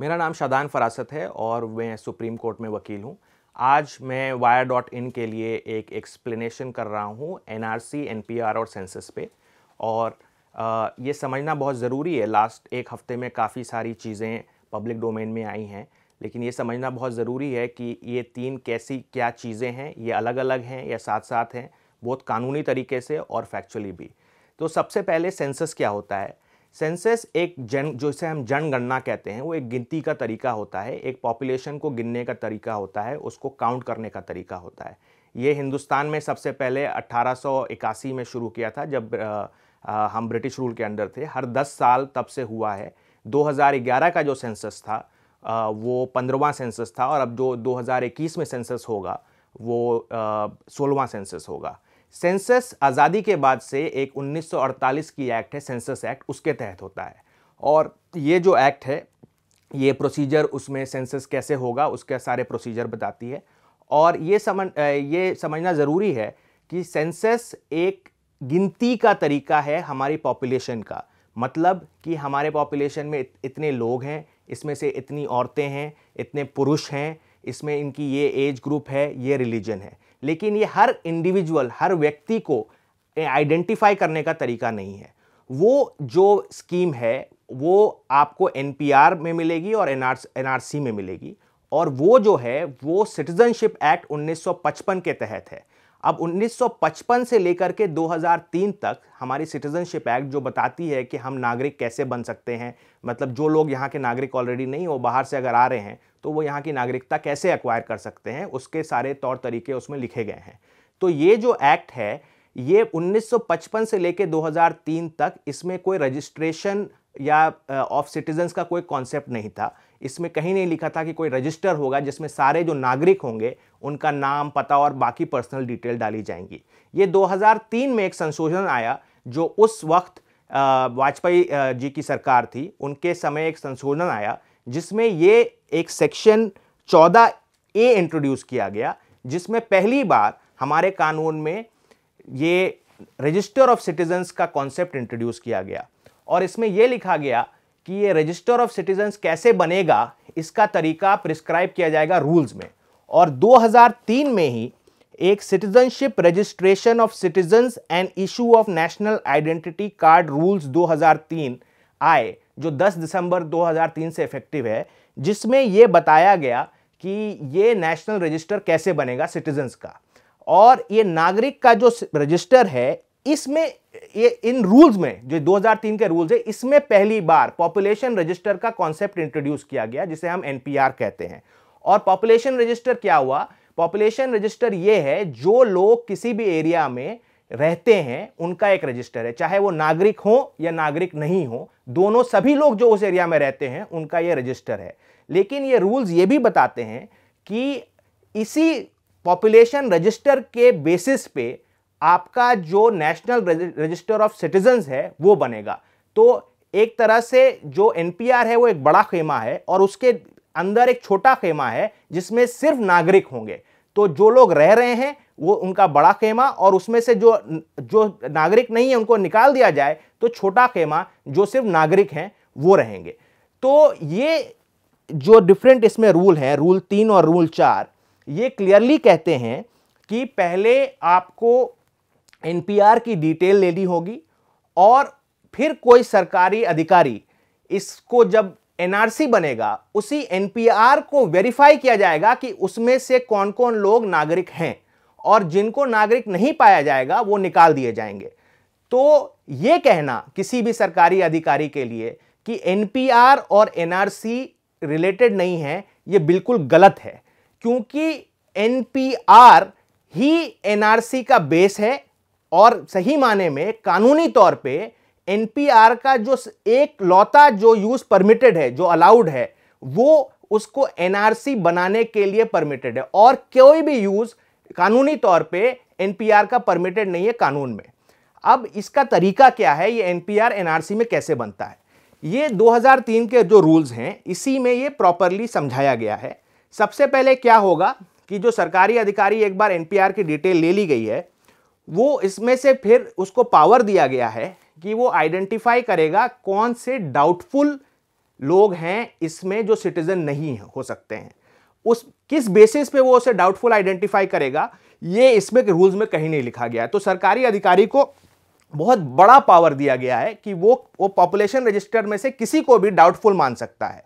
मेरा नाम शादान फरासत है और मैं सुप्रीम कोर्ट में वकील हूँ आज मैं वायर डॉट इन के लिए एक एक्सप्लेनेशन कर रहा हूँ N R C N P R और सेंसस पे और ये समझना बहुत ज़रूरी है लास्ट एक हफ्ते में काफ़ी सारी चीज़ें पब्लिक डोमेन में आई हैं लेकिन ये समझना बहुत ज़रूरी है कि ये तीन कैसी क्या चीज़ें हैं ये अलग अलग हैं या साथ साथ हैं बहुत कानूनी तरीके से और फैक्चुअली भी तो सबसे पहले सेंसस क्या होता है सेंसेस एक जन जो इसे हम जनगणना कहते हैं वो एक गिनती का तरीका होता है एक पॉपुलेशन को गिनने का तरीका होता है उसको काउंट करने का तरीका होता है ये हिंदुस्तान में सबसे पहले 1881 में शुरू किया था जब हम ब्रिटिश रूल के अंडर थे हर 10 साल तब से हुआ है 2011 का जो सेंसस था वो पंद्रवा सेंसस था और अब जो 2021 में सेंसस होगा वो सोलवा सेंसस होगा सेंसस आज़ादी के बाद से एक 1948 की एक्ट है सेंसस एक्ट उसके तहत होता है और ये जो एक्ट है ये प्रोसीजर उसमें सेंसस कैसे होगा उसके सारे प्रोसीजर बताती है और ये समझ ये समझना ज़रूरी है कि सेंसस एक गिनती का तरीका है हमारी पॉपुलेशन का मतलब कि हमारे पॉपुलेशन में इतने लोग हैं इसमें से इतनी औरतें हैं इतने पुरुष हैं इसमें इनकी ये एज ग्रुप है ये रिलीजन है लेकिन ये हर इंडिविजुअल हर व्यक्ति को आइडेंटिफाई करने का तरीका नहीं है वो जो स्कीम है वो आपको एन में मिलेगी और एन आर में मिलेगी और वो जो है वो सिटीजनशिप एक्ट 1955 के तहत है अब 1955 से लेकर के 2003 तक हमारी सिटीजनशिप एक्ट जो बताती है कि हम नागरिक कैसे बन सकते हैं मतलब जो लोग यहाँ के नागरिक ऑलरेडी नहीं हो बाहर से अगर आ रहे हैं तो वो यहाँ की नागरिकता कैसे अक्वायर कर सकते हैं उसके सारे तौर तरीके उसमें लिखे गए हैं तो ये जो एक्ट है ये 1955 से लेकर 2003 तक इसमें कोई रजिस्ट्रेशन या ऑफ uh, सिटीजन्स का कोई कॉन्सेप्ट नहीं था इसमें कहीं नहीं लिखा था कि कोई रजिस्टर होगा जिसमें सारे जो नागरिक होंगे उनका नाम पता और बाकी पर्सनल डिटेल डाली जाएंगी ये 2003 में एक संशोधन आया जो उस वक्त uh, वाजपेयी uh, जी की सरकार थी उनके समय एक संशोधन आया जिसमें ये एक सेक्शन 14 ए इंट्रोड्यूस किया गया जिसमें पहली बार हमारे कानून में ये रजिस्टर ऑफ सिटीजन्स का कॉन्सेप्ट इंट्रोड्यूस किया गया और इसमें यह लिखा गया कि ये रजिस्टर ऑफ सिटीजन्स कैसे बनेगा इसका तरीका प्रिस्क्राइब किया जाएगा रूल्स में और 2003 में ही एक citizenship registration of citizens and issue of national identity card rules 2003 आए जो 10 दिसंबर 2003 से इफेक्टिव है जिसमें ये बताया गया कि ये नेशनल रजिस्टर कैसे बनेगा सिटीजन्स का और ये नागरिक का जो रजिस्टर है इसमें ये इन रूल्स में जो 2003 के रूल्स है इसमें पहली बार पॉपुलेशन रजिस्टर का कॉन्सेप्ट इंट्रोड्यूस किया गया जिसे हम एन कहते हैं और पॉपुलेशन रजिस्टर क्या हुआ पॉपुलेशन रजिस्टर ये है जो लोग किसी भी एरिया में रहते हैं उनका एक रजिस्टर है चाहे वो नागरिक हो या नागरिक नहीं हो दोनों सभी लोग जो उस एरिया में रहते हैं उनका ये रजिस्टर है लेकिन ये रूल्स ये भी बताते हैं कि इसी पॉपुलेशन रजिस्टर के बेसिस पे आपका जो नेशनल रजिस्टर ऑफ सिटीजन्स है वो बनेगा तो एक तरह से जो एन है वो एक बड़ा खेमा है और उसके अंदर एक छोटा खेमा है जिसमें सिर्फ नागरिक होंगे तो जो लोग रह रहे हैं वो उनका बड़ा खेमा और उसमें से जो जो नागरिक नहीं है उनको निकाल दिया जाए तो छोटा खेमा जो सिर्फ नागरिक हैं वो रहेंगे तो ये जो डिफरेंट इसमें रूल हैं रूल तीन और रूल चार ये क्लियरली कहते हैं कि पहले आपको एनपीआर की डिटेल लेनी होगी और फिर कोई सरकारी अधिकारी इसको जब एनआरसी बनेगा उसी एनपीआर को वेरीफाई किया जाएगा कि उसमें से कौन कौन लोग नागरिक हैं और जिनको नागरिक नहीं पाया जाएगा वो निकाल दिए जाएंगे तो ये कहना किसी भी सरकारी अधिकारी के लिए कि एनपीआर और एनआरसी रिलेटेड नहीं है ये बिल्कुल गलत है क्योंकि एनपीआर ही एनआरसी का बेस है और सही माने में कानूनी तौर पे एनपीआर का जो एक लौता जो यूज परमिटेड है जो अलाउड है वो उसको एनआरसी बनाने के लिए परमिटेड है और कोई भी यूज कानूनी तौर पे एनपीआर का परमिटेड नहीं है कानून में अब इसका तरीका क्या है ये एनपीआर एनआरसी में कैसे बनता है ये 2003 के जो रूल्स हैं इसी में ये प्रॉपरली समझाया गया है सबसे पहले क्या होगा कि जो सरकारी अधिकारी एक बार एन की डिटेल ले ली गई है वो इसमें से फिर उसको पावर दिया गया है कि वो आइडेंटिफाई करेगा कौन से डाउटफुल लोग हैं इसमें जो सिटीज़न नहीं हो सकते हैं उस किस बेसिस पे वो उसे डाउटफुल आइडेंटिफाई करेगा ये इसमें रूल्स में कहीं नहीं लिखा गया है तो सरकारी अधिकारी को बहुत बड़ा पावर दिया गया है कि वो वो पॉपुलेशन रजिस्टर में से किसी को भी डाउटफुल मान सकता है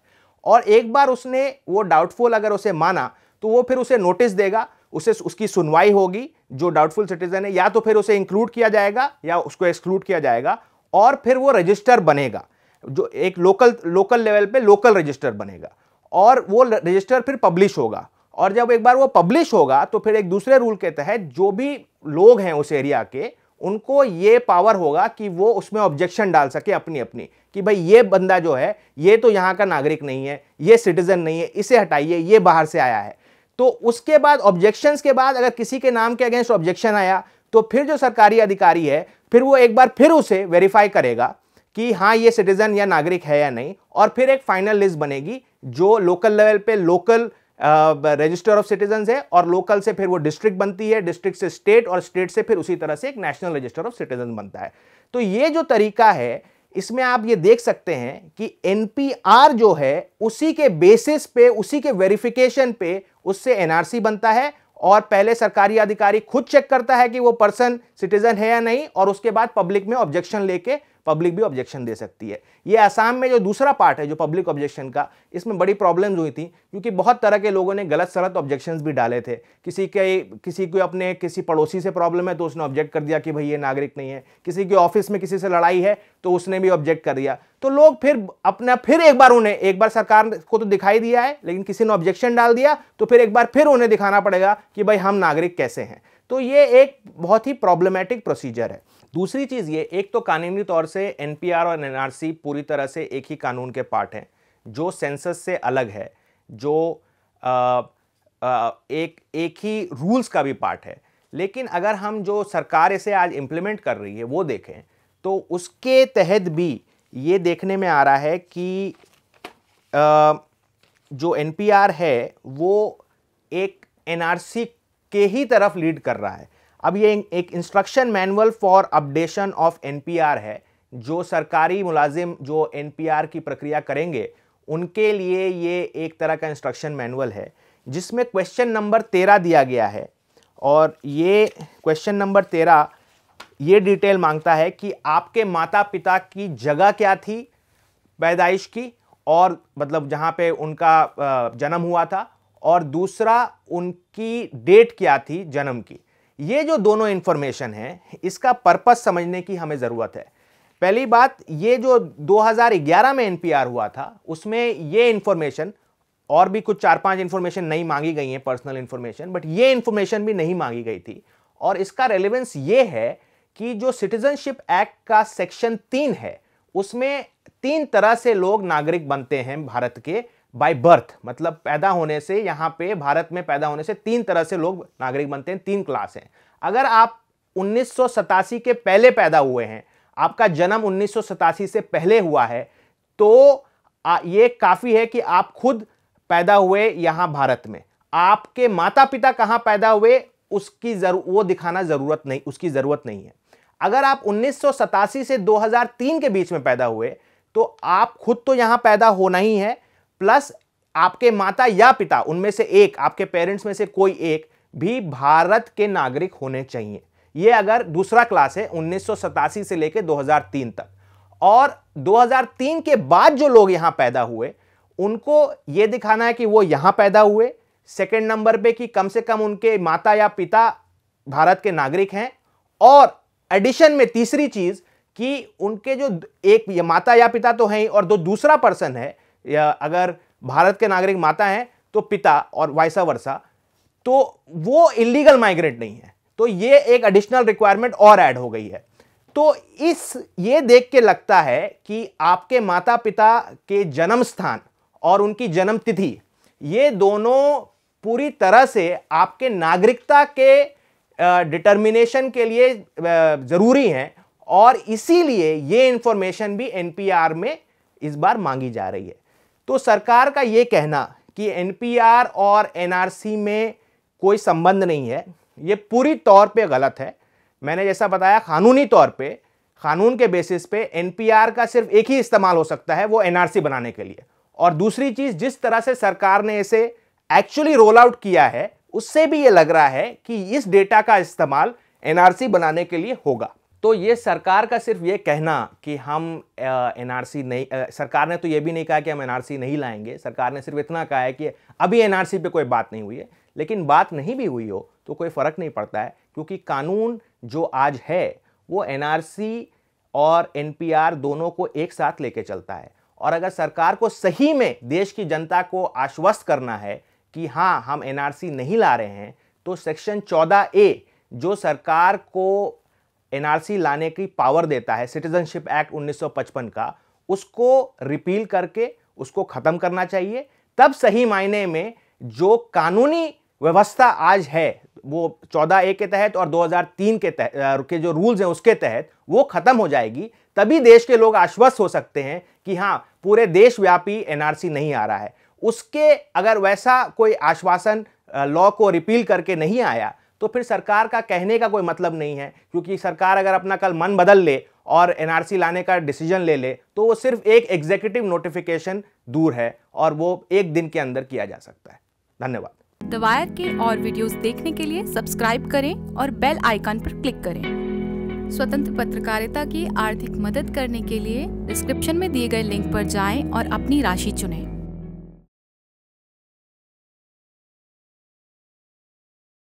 और एक बार उसने वो डाउटफुल अगर उसे माना तो वो फिर उसे नोटिस देगा उसे उसकी सुनवाई होगी जो डाउटफुल सिटीजन है या तो फिर उसे इंक्लूड किया जाएगा या उसको एक्सक्लूड किया जाएगा और फिर वो रजिस्टर बनेगा जो एक लोकल लोकल लेवल पे लोकल रजिस्टर बनेगा और वो रजिस्टर फिर पब्लिश होगा और जब एक बार वो पब्लिश होगा तो फिर एक दूसरे रूल के तहत जो भी लोग हैं उस एरिया के उनको ये पावर होगा कि वो उसमें ऑब्जेक्शन डाल सके अपनी अपनी कि भाई ये बंदा जो है ये तो यहाँ का नागरिक नहीं है ये सिटीज़न नहीं है इसे हटाइए ये बाहर से आया है तो उसके बाद ऑब्जेक्शन के बाद अगर किसी के नाम के अगेंस्ट ऑब्जेक्शन आया तो फिर जो सरकारी अधिकारी है फिर वो एक बार फिर उसे वेरीफाई करेगा कि हाँ ये सिटीज़न या नागरिक है या नहीं और फिर एक फाइनल लिस्ट बनेगी जो लोकल लेवल पे लोकल रजिस्टर ऑफ सिटीजन है और लोकल से फिर वो डिस्ट्रिक्ट बनती है डिस्ट्रिक्ट से स्टेट और स्टेट से फिर उसी तरह से एक नेशनल रजिस्टर ऑफ सिटीजन बनता है तो ये जो तरीका है इसमें आप ये देख सकते हैं कि एनपीआर जो है उसी के बेसिस पे उसी के वेरिफिकेशन पे उससे एनआरसी बनता है और पहले सरकारी अधिकारी खुद चेक करता है कि वो पर्सन सिटीजन है या नहीं और उसके बाद पब्लिक में ऑब्जेक्शन लेके पब्लिक भी ऑब्जेक्शन दे सकती है ये आसाम में जो दूसरा पार्ट है जो पब्लिक ऑब्जेक्शन का इसमें बड़ी प्रॉब्लम्स हुई थी क्योंकि बहुत तरह के लोगों ने गलत सलत ऑब्जेक्शन भी डाले थे किसी के किसी को अपने किसी पड़ोसी से प्रॉब्लम है तो उसने ऑब्जेक्ट कर दिया कि भाई ये नागरिक नहीं है किसी के ऑफिस में किसी से लड़ाई है तो उसने भी ऑब्जेक्ट कर दिया तो लोग फिर अपना फिर एक बार उन्हें एक बार सरकार को तो दिखाई दिया है लेकिन किसी ने ऑब्जेक्शन डाल दिया तो फिर एक बार फिर उन्हें दिखाना पड़ेगा कि भाई हम नागरिक कैसे हैं तो ये एक बहुत ही प्रॉब्लमेटिक प्रोसीजर है दूसरी चीज़ ये एक तो कानूनी तौर से एन और एन पूरी तरह से एक ही कानून के पार्ट हैं जो सेंसस से अलग है जो आ, आ, एक एक ही रूल्स का भी पार्ट है लेकिन अगर हम जो सरकार इसे आज इम्प्लीमेंट कर रही है वो देखें तो उसके तहत भी ये देखने में आ रहा है कि आ, जो एनपीआर है वो एक एनआरसी के ही तरफ लीड कर रहा है अब ये एक instruction manual for updation of NPR है जो सरकारी मुलाजिम जो एनपीआर की प्रक्रिया करेंगे उनके लिए ये एक तरह का इंस्ट्रक्शन मैनुअल है जिसमें क्वेश्चन नंबर तेरह दिया गया है और ये क्वेश्चन नंबर तेरह ये डिटेल मांगता है कि आपके माता पिता की जगह क्या थी पैदाइश की और मतलब जहाँ पे उनका जन्म हुआ था और दूसरा उनकी डेट क्या थी जन्म की ये जो दोनों इन्फॉर्मेशन है इसका पर्पस समझने की हमें ज़रूरत है पहली बात ये जो 2011 में एनपीआर हुआ था उसमें ये इन्फॉर्मेशन और भी कुछ चार पांच इन्फॉर्मेशन नहीं मांगी गई हैं पर्सनल इन्फॉर्मेशन बट ये इन्फॉर्मेशन भी नहीं मांगी गई थी और इसका रेलिवेंस ये है कि जो सिटीजनशिप एक्ट का सेक्शन तीन है उसमें तीन तरह से लोग नागरिक बनते हैं भारत के बाय बर्थ मतलब पैदा होने से यहाँ पे भारत में पैदा होने से तीन तरह से लोग नागरिक बनते हैं तीन क्लास हैं अगर आप उन्नीस के पहले पैदा हुए हैं आपका जन्म उन्नीस से पहले हुआ है तो ये काफ़ी है कि आप खुद पैदा हुए यहाँ भारत में आपके माता पिता कहाँ पैदा हुए उसकी जरू वो दिखाना ज़रूरत नहीं उसकी ज़रूरत नहीं है अगर आप उन्नीस से 2003 के बीच में पैदा हुए तो आप खुद तो यहाँ पैदा होना ही है प्लस आपके माता या पिता उनमें से एक आपके पेरेंट्स में से कोई एक भी भारत के नागरिक होने चाहिए ये अगर दूसरा क्लास है उन्नीस से लेकर 2003 तक और 2003 के बाद जो लोग यहाँ पैदा हुए उनको ये दिखाना है कि वो यहाँ पैदा हुए सेकेंड नंबर पे कि कम से कम उनके माता या पिता भारत के नागरिक हैं और एडिशन में तीसरी चीज़ कि उनके जो एक माता या पिता तो हैं और जो दूसरा पर्सन है या अगर भारत के नागरिक माता हैं तो पिता और वाइसा वर्षा तो वो इलीगल माइग्रेंट नहीं है तो ये एक एडिशनल रिक्वायरमेंट और ऐड हो गई है तो इस ये देख के लगता है कि आपके माता पिता के जन्म स्थान और उनकी जन्म तिथि ये दोनों पूरी तरह से आपके नागरिकता के डिटर्मिनेशन के लिए ज़रूरी हैं और इसीलिए ये इन्फॉर्मेशन भी एनपीआर में इस बार मांगी जा रही है तो सरकार का ये कहना कि एनपीआर और एनआरसी में कोई संबंध नहीं है ये पूरी तौर पे गलत है मैंने जैसा बताया कानूनी तौर पे कानून के बेसिस पे एनपीआर का सिर्फ एक ही इस्तेमाल हो सकता है वो एनआरसी बनाने के लिए और दूसरी चीज़ जिस तरह से सरकार ने इसे एक्चुअली रोल आउट किया है उससे भी ये लग रहा है कि इस डेटा का इस्तेमाल एनआरसी बनाने के लिए होगा तो ये सरकार का सिर्फ ये कहना कि हम एनआरसी नहीं आ, सरकार ने तो ये भी नहीं कहा कि हम एनआरसी नहीं लाएंगे सरकार ने सिर्फ इतना कहा है कि अभी एनआरसी पे कोई बात नहीं हुई है लेकिन बात नहीं भी हुई हो तो कोई फ़र्क नहीं पड़ता है क्योंकि कानून जो आज है वो एनआरसी और एनपीआर दोनों को एक साथ लेके चलता है और अगर सरकार को सही में देश की जनता को आश्वस्त करना है कि हाँ हम एनआरसी नहीं ला रहे हैं तो सेक्शन 14 ए जो सरकार को एनआरसी लाने की पावर देता है सिटीजनशिप एक्ट 1955 का उसको रिपील करके उसको ख़त्म करना चाहिए तब सही मायने में जो कानूनी व्यवस्था आज है वो चौदह ए के तहत और 2003 के तहत के जो रूल्स हैं उसके तहत वो ख़त्म हो जाएगी तभी देश के लोग आश्वस्त हो सकते हैं कि हाँ पूरे देशव्यापी एनआरसी नहीं आ रहा है उसके अगर वैसा कोई आश्वासन लॉ को रिपील करके नहीं आया तो फिर सरकार का कहने का कोई मतलब नहीं है क्योंकि सरकार अगर अपना कल मन बदल ले और एनआरसी लाने का डिसीजन ले ले तो वो सिर्फ एक एग्जीक्यूटिव नोटिफिकेशन दूर है और वो एक दिन के अंदर किया जा सकता है धन्यवाद दवायर के और वीडियोस देखने के लिए सब्सक्राइब करें और बेल आइकन पर क्लिक करें स्वतंत्र पत्रकारिता की आर्थिक मदद करने के लिए डिस्क्रिप्शन में दिए गए लिंक पर जाएं और अपनी राशि चुनें